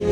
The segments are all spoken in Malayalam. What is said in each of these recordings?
hi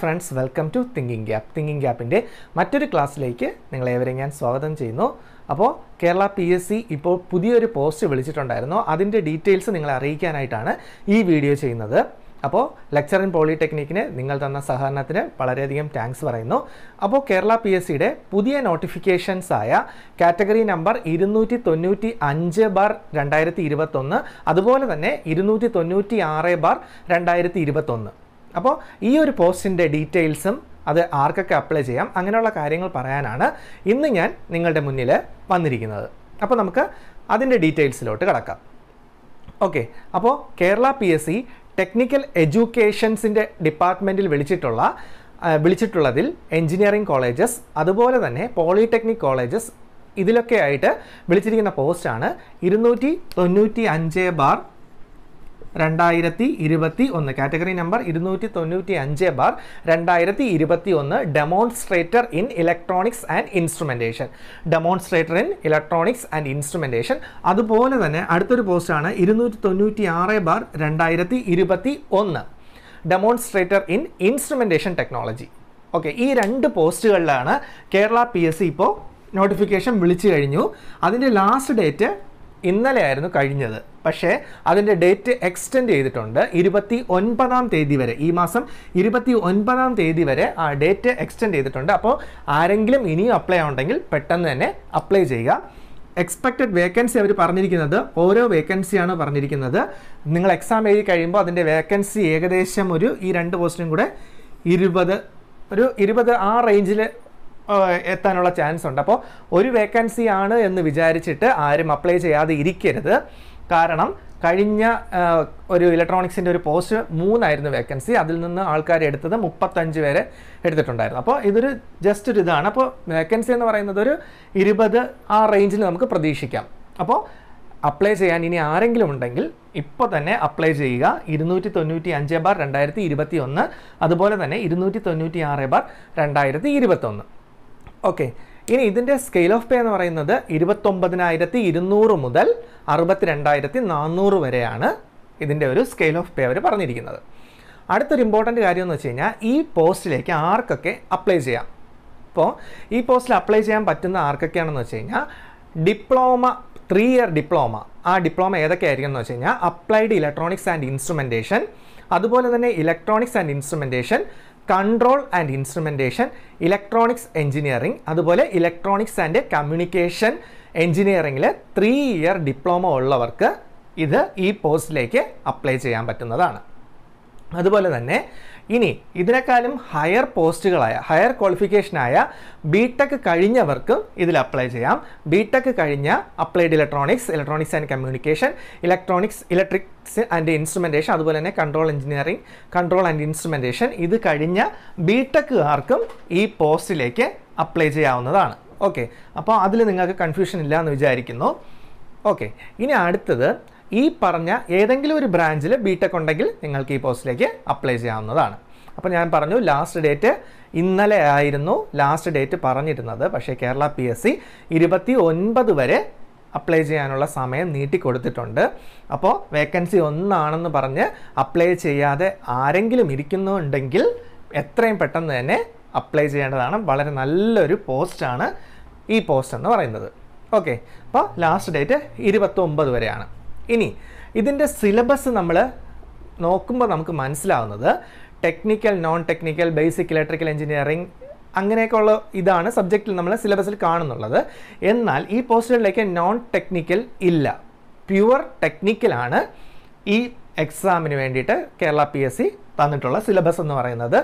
friends welcome to Thinking Gap Thinking ഗ്യാപ്പിൻ്റെ മറ്റൊരു ക്ലാസ്സിലേക്ക് നിങ്ങളേവരെയും ഞാൻ സ്വാഗതം ചെയ്യുന്നു അപ്പോൾ കേരള പി എസ് സി ഇപ്പോൾ പുതിയൊരു പോസ്റ്റ് വിളിച്ചിട്ടുണ്ടായിരുന്നു അതിൻ്റെ ഡീറ്റെയിൽസ് നിങ്ങളെ അറിയിക്കാനായിട്ടാണ് ഈ വീഡിയോ ചെയ്യുന്നത് അപ്പോൾ ലെക്ചർ ഇൻ പോളിടെക്നിക്കിന് നിങ്ങൾ തന്ന സഹകരണത്തിന് വളരെയധികം താങ്ക്സ് പറയുന്നു അപ്പോൾ കേരള പി എസ് സിയുടെ പുതിയ നോട്ടിഫിക്കേഷൻസായ ആയ കാറ്റഗറി നമ്പർ ഇരുന്നൂറ്റി തൊണ്ണൂറ്റി അഞ്ച് ബാർ രണ്ടായിരത്തി ഇരുപത്തൊന്ന് അതുപോലെ തന്നെ ഇരുന്നൂറ്റി തൊണ്ണൂറ്റി ആറ് ബാർ രണ്ടായിരത്തി ഇരുപത്തൊന്ന് അപ്പോൾ ഈ ഒരു പോസ്റ്റിൻ്റെ ഡീറ്റെയിൽസും അത് ആർക്കൊക്കെ അപ്ലൈ ചെയ്യാം അങ്ങനെയുള്ള കാര്യങ്ങൾ പറയാനാണ് ഇന്ന് ഞാൻ നിങ്ങളുടെ മുന്നിൽ വന്നിരിക്കുന്നത് അപ്പോൾ നമുക്ക് അതിൻ്റെ ഡീറ്റെയിൽസിലോട്ട് കിടക്കാം ഓക്കെ അപ്പോൾ Kerala P S C technical എഡ്യൂക്കേഷൻസിൻ്റെ ഡിപ്പാർട്ട്മെൻറ്റിൽ വിളിച്ചിട്ടുള്ള വിളിച്ചിട്ടുള്ളതിൽ എഞ്ചിനീയറിംഗ് കോളേജസ് അതുപോലെ തന്നെ പോളിടെക്നിക് കോളേജസ് ഇതിലൊക്കെ ആയിട്ട് വിളിച്ചിരിക്കുന്ന പോസ്റ്റാണ് ഇരുന്നൂറ്റി തൊണ്ണൂറ്റി അഞ്ച് ബാർ രണ്ടായിരത്തി ഇരുപത്തി ഒന്ന് കാറ്റഗറി നമ്പർ ഇരുന്നൂറ്റി തൊണ്ണൂറ്റി അഞ്ച് ബാർ രണ്ടായിരത്തി ഇരുപത്തി ഒന്ന് demonstrator in electronics and instrumentation demonstrator in electronics and instrumentation അതുപോലെ തന്നെ അടുത്തൊരു പോസ്റ്റാണ് ഇരുന്നൂറ്റി തൊണ്ണൂറ്റി ആറ് ബാർ രണ്ടായിരത്തി ഇരുപത്തി ഒന്ന് demonstrator in instrumentation technology okay ഈ രണ്ട് പോസ്റ്റുകളിലാണ് കേരള പി എസ് സി ഇപ്പോൾ നോട്ടിഫിക്കേഷൻ വിളിച്ചു കഴിഞ്ഞു അതിൻ്റെ ലാസ്റ്റ് ഡേറ്റ് ഇന്നലെ ആയിരുന്നു കഴിഞ്ഞത് പക്ഷേ അതിൻ്റെ ഡേറ്റ് എക്സ്റ്റെൻഡ് ചെയ്തിട്ടുണ്ട് ഇരുപത്തി ഒൻപതാം തീയതി വരെ ഈ മാസം ഇരുപത്തി ഒൻപതാം തീയതി വരെ ആ ഡേറ്റ് എക്സ്റ്റെൻഡ് ചെയ്തിട്ടുണ്ട് അപ്പോൾ ആരെങ്കിലും ഇനിയും അപ്ലൈ ഉണ്ടെങ്കിൽ പെട്ടെന്ന് തന്നെ അപ്ലൈ ചെയ്യുക എക്സ്പെക്റ്റഡ് വേക്കൻസി അവർ പറഞ്ഞിരിക്കുന്നത് ഓരോ വേക്കൻസിയാണ് പറഞ്ഞിരിക്കുന്നത് നിങ്ങൾ എക്സാം എഴുതി കഴിയുമ്പോൾ അതിൻ്റെ വേക്കൻസി ഏകദേശം ഒരു ഈ രണ്ട് പോസ്റ്റിനും കൂടെ ഇരുപത് ഒരു ഇരുപത് ആ റേഞ്ചിൽ എത്താനുള്ള ചാൻസ് ഉണ്ട് അപ്പോൾ ഒരു വേക്കൻസി ആണ് എന്ന് വിചാരിച്ചിട്ട് ആരും അപ്ലൈ ചെയ്യാതെ ഇരിക്കരുത് കാരണം കഴിഞ്ഞ ഒരു ഇലക്ട്രോണിക്സിൻ്റെ ഒരു പോസ്റ്റ് മൂന്നായിരുന്നു വേക്കൻസി അതിൽ നിന്ന് ആൾക്കാർ എടുത്തത് മുപ്പത്തഞ്ച് പേരെ എടുത്തിട്ടുണ്ടായിരുന്നു അപ്പോൾ ഇതൊരു ജസ്റ്റ് ഒരു ഇതാണ് അപ്പോൾ വേക്കൻസി എന്ന് പറയുന്നത് ഒരു ഇരുപത് ആ റേഞ്ചിൽ നമുക്ക് പ്രതീക്ഷിക്കാം അപ്പോൾ അപ്ലൈ ചെയ്യാൻ ഇനി ആരെങ്കിലും ഉണ്ടെങ്കിൽ ഇപ്പോൾ തന്നെ അപ്ലൈ ചെയ്യുക ഇരുന്നൂറ്റി തൊണ്ണൂറ്റി അഞ്ച് ബാർ രണ്ടായിരത്തി ഇരുപത്തി ഒന്ന് അതുപോലെ തന്നെ ഇരുന്നൂറ്റി തൊണ്ണൂറ്റി ആറ് ബാർ രണ്ടായിരത്തി ഇരുപത്തൊന്ന് ഓക്കെ ഇനി ഇതിൻ്റെ സ്കെയിൽ ഓഫ് പേ എന്ന് പറയുന്നത് ഇരുപത്തൊമ്പതിനായിരത്തി ഇരുന്നൂറ് മുതൽ അറുപത്തിരണ്ടായിരത്തി നാന്നൂറ് വരെയാണ് ഇതിൻ്റെ ഒരു സ്കെയിൽ ഓഫ് പേ അവർ പറഞ്ഞിരിക്കുന്നത് അടുത്തൊരു ഇമ്പോർട്ടൻ്റ് കാര്യം എന്ന് വെച്ച് കഴിഞ്ഞാൽ ഈ പോസ്റ്റിലേക്ക് ആർക്കൊക്കെ അപ്ലൈ ചെയ്യാം അപ്പോൾ ഈ പോസ്റ്റിൽ അപ്ലൈ ചെയ്യാൻ പറ്റുന്ന ആർക്കൊക്കെയാണെന്ന് വെച്ച് കഴിഞ്ഞാൽ ഡിപ്ലോമ ത്രീ ഇയർ ഡിപ്ലോമ ആ ഡിപ്ലോമ ഏതൊക്കെ ആയിരിക്കും എന്ന് വെച്ച് കഴിഞ്ഞാൽ അപ്ലൈഡ് ഇലക്ട്രോണിക്സ് ആൻഡ് ഇൻസ്ട്രുമെൻറ്റേഷൻ അതുപോലെ തന്നെ electronics and instrumentation control and instrumentation electronics engineering അതുപോലെ ഇലക്ട്രോണിക്സ് ആൻഡ് കമ്മ്യൂണിക്കേഷൻ എഞ്ചിനീയറിംഗിൽ ത്രീ ഇയർ ഡിപ്ലോമ ഉള്ളവർക്ക് ഇത് ഈ പോസ്റ്റിലേക്ക് അപ്ലൈ ചെയ്യാൻ പറ്റുന്നതാണ് അതുപോലെ തന്നെ ഇനി ഇതിനേക്കാളും ഹയർ പോസ്റ്റുകളായ ഹയർ ക്വാളിഫിക്കേഷനായ ബി ടെക് കഴിഞ്ഞവർക്ക് ഇതിൽ അപ്ലൈ ചെയ്യാം ബി ടെക് കഴിഞ്ഞ applied electronics electronics and communication electronics electrics and instrumentation അതുപോലെ തന്നെ control engineering control and instrumentation ഇത് കഴിഞ്ഞ ബി ടെക്കുകാർക്കും ഈ പോസ്റ്റിലേക്ക് അപ്ലൈ ചെയ്യാവുന്നതാണ് ഓക്കെ അപ്പോൾ അതിൽ നിങ്ങൾക്ക് കൺഫ്യൂഷൻ ഇല്ല എന്ന് വിചാരിക്കുന്നു ഓക്കെ ഇനി അടുത്തത് ഈ പറഞ്ഞ ഏതെങ്കിലും ഒരു ബ്രാഞ്ചിൽ ബി ടെക് ഉണ്ടെങ്കിൽ നിങ്ങൾക്ക് ഈ പോസ്റ്റിലേക്ക് അപ്ലൈ ചെയ്യാവുന്നതാണ് അപ്പോൾ ഞാൻ പറഞ്ഞു ലാസ്റ്റ് ഡേറ്റ് ഇന്നലെ ആയിരുന്നു ലാസ്റ്റ് ഡേറ്റ് പറഞ്ഞിരുന്നത് പക്ഷേ കേരള പി എസ് സി ഇരുപത്തി ഒൻപത് വരെ അപ്ലൈ ചെയ്യാനുള്ള സമയം നീട്ടിക്കൊടുത്തിട്ടുണ്ട് അപ്പോൾ വേക്കൻസി ഒന്നാണെന്ന് പറഞ്ഞ് അപ്ലൈ ചെയ്യാതെ ആരെങ്കിലും ഇരിക്കുന്നുണ്ടെങ്കിൽ എത്രയും പെട്ടെന്ന് തന്നെ അപ്ലൈ ചെയ്യേണ്ടതാണ് വളരെ നല്ലൊരു പോസ്റ്റാണ് ഈ പോസ്റ്റ് എന്ന് പറയുന്നത് ഓക്കെ അപ്പോൾ ലാസ്റ്റ് ഡേറ്റ് ഇരുപത്തൊമ്പത് വരെയാണ് ഇനി ഇതിൻ്റെ സിലബസ് നമ്മൾ നോക്കുമ്പോൾ നമുക്ക് മനസ്സിലാവുന്നത് technical non technical basic electrical engineering അങ്ങനെയൊക്കെയുള്ള ഇതാണ് സബ്ജക്റ്റിൽ നമ്മൾ സിലബസിൽ കാണുന്നുള്ളത് എന്നാൽ ഈ പോസ്റ്റുകളിലേക്ക് നോൺ ടെക്നിക്കൽ ഇല്ല പ്യുവർ ടെക്നിക്കലാണ് ഈ എക്സാമിന് വേണ്ടിയിട്ട് കേരള പി എസ് സി തന്നിട്ടുള്ള സിലബസ് എന്ന് പറയുന്നത്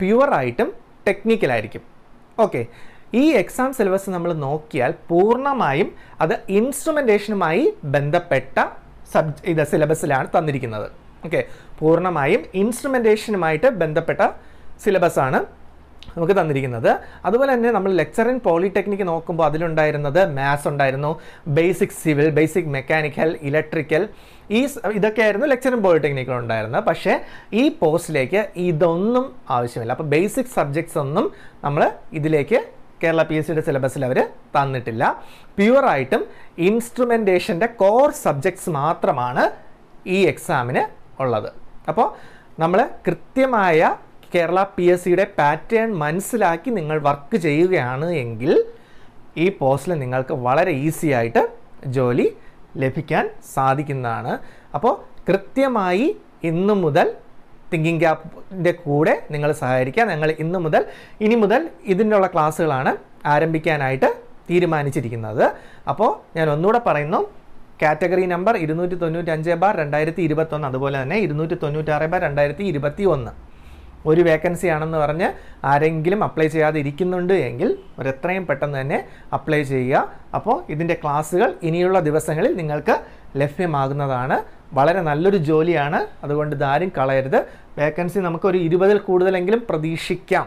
പ്യുവറായിട്ടും ടെക്നിക്കലായിരിക്കും ഓക്കെ ഈ എക്സാം സിലബസ് നമ്മൾ നോക്കിയാൽ പൂർണ്ണമായും അത് ഇൻസ്ട്രുമെൻറ്റേഷനുമായി ബന്ധപ്പെട്ട സബ് ഇത് സിലബസിലാണ് തന്നിരിക്കുന്നത് ഓക്കെ പൂർണ്ണമായും ഇൻസ്ട്രുമെൻറ്റേഷനുമായിട്ട് ബന്ധപ്പെട്ട സിലബസാണ് നമുക്ക് തന്നിരിക്കുന്നത് അതുപോലെ തന്നെ നമ്മൾ ലെക്ചർ ഇൻ പോളിടെക്നിക് നോക്കുമ്പോൾ അതിലുണ്ടായിരുന്നത് മാത്സ് ഉണ്ടായിരുന്നു basic civil basic mechanical electrical ഈ ഇതൊക്കെയായിരുന്നു ലെക്ചർ ഇൻ പോളിടെക്നിക്കിൽ ഉണ്ടായിരുന്നത് പക്ഷേ ഈ പോസ്റ്റിലേക്ക് ഇതൊന്നും ആവശ്യമില്ല അപ്പോൾ ബേസിക് സബ്ജക്ട്സ് ഒന്നും നമ്മൾ ഇതിലേക്ക് കേരള പി എസ് സിയുടെ സിലബസിൽ അവർ തന്നിട്ടില്ല പ്യുവറായിട്ടും ഇൻസ്ട്രുമെൻറ്റേഷൻ്റെ കോർ സബ്ജക്ട്സ് മാത്രമാണ് ഈ എക്സാമിന് ഉള്ളത് അപ്പോൾ നമ്മൾ കൃത്യമായ കേരള പി എസ് സിയുടെ പാറ്റേൺ മനസ്സിലാക്കി നിങ്ങൾ വർക്ക് ചെയ്യുകയാണ് എങ്കിൽ ഈ പോസ്റ്റിൽ നിങ്ങൾക്ക് വളരെ ഈസി ആയിട്ട് ജോലി ലഭിക്കാൻ സാധിക്കുന്നതാണ് അപ്പോൾ കൃത്യമായി ഇന്നു മുതൽ തിങ്കിങ് ഗ്യാപ്പിൻ്റെ കൂടെ നിങ്ങൾ സഹകരിക്കുക ഞങ്ങൾ ഇന്ന് മുതൽ ഇനി മുതൽ ഇതിനുള്ള ക്ലാസ്സുകളാണ് ആരംഭിക്കാനായിട്ട് തീരുമാനിച്ചിരിക്കുന്നത് അപ്പോൾ ഞാൻ ഒന്നുകൂടെ പറയുന്നു കാറ്റഗറി നമ്പർ ഇരുന്നൂറ്റി തൊണ്ണൂറ്റഞ്ച് ബാർ രണ്ടായിരത്തി ഇരുപത്തൊന്ന് അതുപോലെ തന്നെ ഇരുന്നൂറ്റി തൊണ്ണൂറ്റാറ് ബാർ രണ്ടായിരത്തി ഇരുപത്തി ഒന്ന് ഒരു വേക്കൻസി ആണെന്ന് പറഞ്ഞ് ആരെങ്കിലും അപ്ലൈ ചെയ്യാതെ ഇരിക്കുന്നുണ്ട് എങ്കിൽ ഒരെത്രയും പെട്ടെന്ന് തന്നെ അപ്ലൈ ചെയ്യുക അപ്പോൾ ഇതിൻ്റെ ക്ലാസ്സുകൾ ഇനിയുള്ള ദിവസങ്ങളിൽ നിങ്ങൾക്ക് ലഭ്യമാകുന്നതാണ് വളരെ നല്ലൊരു ജോലിയാണ് അതുകൊണ്ട് ഇതാരും കളയരുത് വേക്കൻസി നമുക്കൊരു ഇരുപതിൽ കൂടുതലെങ്കിലും പ്രതീക്ഷിക്കാം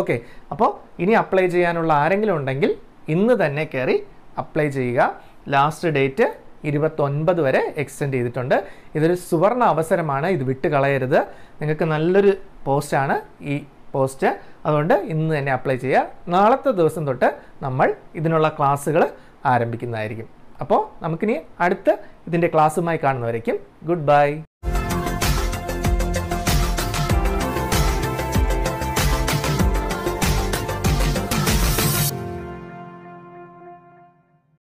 ഓക്കെ അപ്പോൾ ഇനി അപ്ലൈ ചെയ്യാനുള്ള ആരെങ്കിലും ഉണ്ടെങ്കിൽ ഇന്ന് തന്നെ കയറി അപ്ലൈ ചെയ്യുക ലാസ്റ്റ് ഡേറ്റ് ഇരുപത്തൊൻപത് വരെ എക്സ്റ്റെൻഡ് ചെയ്തിട്ടുണ്ട് ഇതൊരു സുവർണ അവസരമാണ് ഇത് കളയരുത് നിങ്ങൾക്ക് നല്ലൊരു പോസ്റ്റാണ് ഈ പോസ്റ്റ് അതുകൊണ്ട് ഇന്ന് തന്നെ അപ്ലൈ ചെയ്യുക നാളത്തെ ദിവസം തൊട്ട് നമ്മൾ ഇതിനുള്ള ക്ലാസ്സുകൾ ആരംഭിക്കുന്നതായിരിക്കും അപ്പോൾ നമുക്കിനി അടുത്ത ഇതിൻ്റെ ക്ലാസ്സുമായി കാണുന്നവരേക്കും ഗുഡ് ബൈ